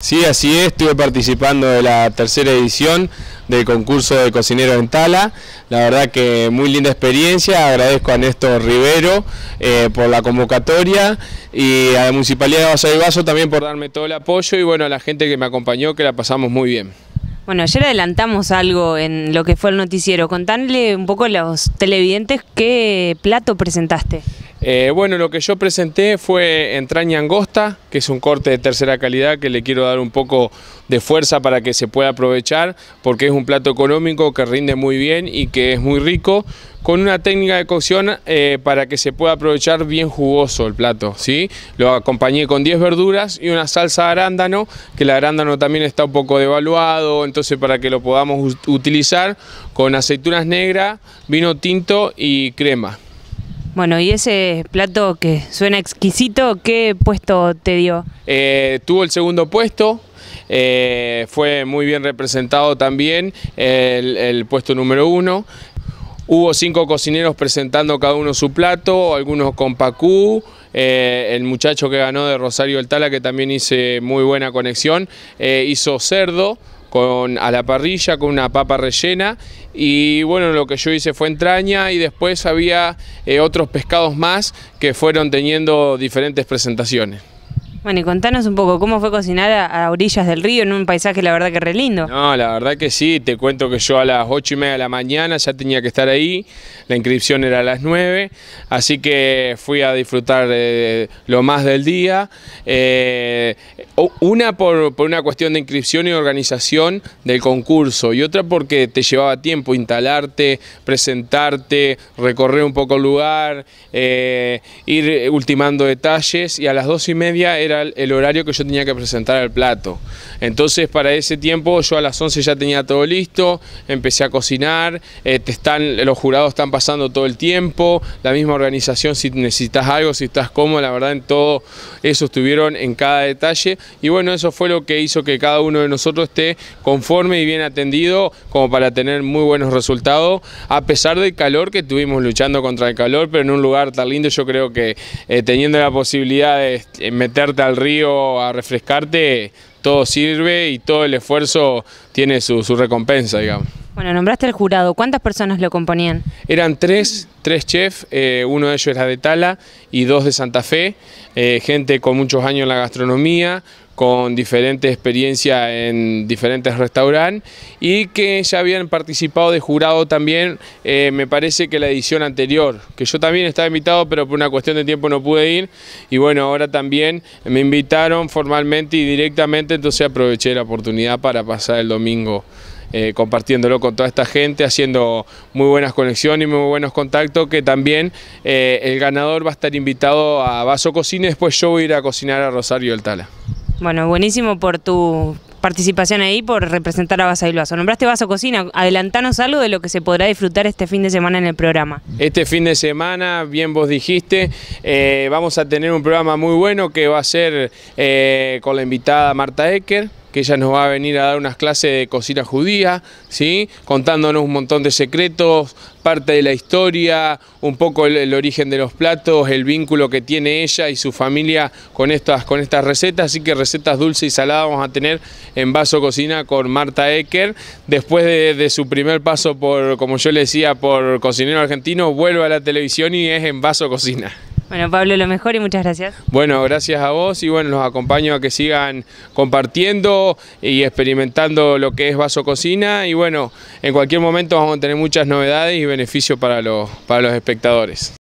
Sí, así es, estuve participando de la tercera edición del concurso de cocinero en Tala, la verdad que muy linda experiencia, agradezco a Néstor Rivero eh, por la convocatoria y a la Municipalidad de Vaso también por darme todo el apoyo y bueno a la gente que me acompañó que la pasamos muy bien. Bueno, ayer adelantamos algo en lo que fue el noticiero. Contarle un poco a los televidentes qué plato presentaste. Eh, bueno, lo que yo presenté fue entraña angosta, que es un corte de tercera calidad que le quiero dar un poco de fuerza para que se pueda aprovechar, porque es un plato económico que rinde muy bien y que es muy rico con una técnica de cocción eh, para que se pueda aprovechar bien jugoso el plato. ¿sí? Lo acompañé con 10 verduras y una salsa de arándano, que el arándano también está un poco devaluado, entonces para que lo podamos utilizar con aceitunas negras, vino tinto y crema. Bueno, y ese plato que suena exquisito, ¿qué puesto te dio? Eh, tuvo el segundo puesto, eh, fue muy bien representado también el puesto número uno. Hubo cinco cocineros presentando cada uno su plato, algunos con Pacú, eh, el muchacho que ganó de Rosario El Tala, que también hice muy buena conexión, eh, hizo cerdo con, a la parrilla con una papa rellena y bueno, lo que yo hice fue entraña y después había eh, otros pescados más que fueron teniendo diferentes presentaciones. Bueno, y contanos un poco, ¿cómo fue cocinar a, orillas del río en un paisaje la verdad que re lindo? No, la verdad que sí, te cuento que yo a las 8 y media de la mañana ya tenía que estar ahí, la inscripción era a las 9, así que fui a disfrutar lo más del día, eh, una por, una cuestión de inscripción y organización del concurso y otra porque te llevaba tiempo instalarte, presentarte, recorrer un poco el lugar, eh, ir ultimando detalles y a las 2 y media el horario que yo tenía que presentar al plato. Entonces para ese tiempo yo a las 11 ya tenía todo listo, empecé a cocinar, este, están, los jurados están pasando todo el tiempo, la misma organización si necesitas algo, si estás cómodo, la verdad en todo eso estuvieron en cada detalle y bueno, eso fue lo que hizo que cada uno de nosotros esté conforme y bien atendido como para tener muy buenos resultados, a pesar del calor que tuvimos luchando contra el calor, pero en un lugar tan lindo yo creo que eh, teniendo la posibilidad de este, meterte al río a refrescarte, todo sirve y todo el esfuerzo tiene su, recompensa, digamos. Bueno, nombraste el jurado, ¿cuántas personas lo componían? Eran tres, tres chefs, eh, uno de ellos era de Tala y dos de Santa Fe, eh, gente con muchos años en la gastronomía, con diferentes experiencias en diferentes restaurantes y que ya habían participado de jurado también, eh, me parece que la edición anterior, que yo también estaba invitado pero por una cuestión de tiempo no pude ir y bueno, ahora también me invitaron formalmente y directamente, entonces aproveché la oportunidad para pasar el domingo. Eh, compartiéndolo con toda esta gente, haciendo muy buenas conexiones y muy buenos contactos, que también eh, el ganador va a estar invitado a Vaso Cocina y después yo voy a ir a cocinar a Rosario del Tala. Bueno, buenísimo por tu participación ahí, por representar a Baza y Loazo. Nombraste Vaso Cocina, adelantanos algo de lo que se podrá disfrutar este fin de semana en el programa. Este fin de semana, bien vos dijiste, eh, vamos a tener un programa muy bueno que va a ser eh, con la invitada Marta Ecker, que ella nos va a venir a dar unas clases de cocina judía, ¿sí? contándonos un montón de secretos, parte de la historia, un poco el, origen de los platos, el vínculo que tiene ella y su familia con estas, con estas recetas, así que recetas dulces y saladas vamos a tener en Vaso Cocina con Marta Ecker, después de, su primer paso por, como yo le decía, por Cocinero Argentino, vuelve a la televisión y es en Vaso Cocina. Bueno, Pablo, lo mejor y muchas gracias. Bueno, gracias a vos y bueno, los acompaño a que sigan compartiendo y experimentando lo que es Vaso Cocina y bueno, en cualquier momento vamos a tener muchas novedades y beneficios para los, para los espectadores.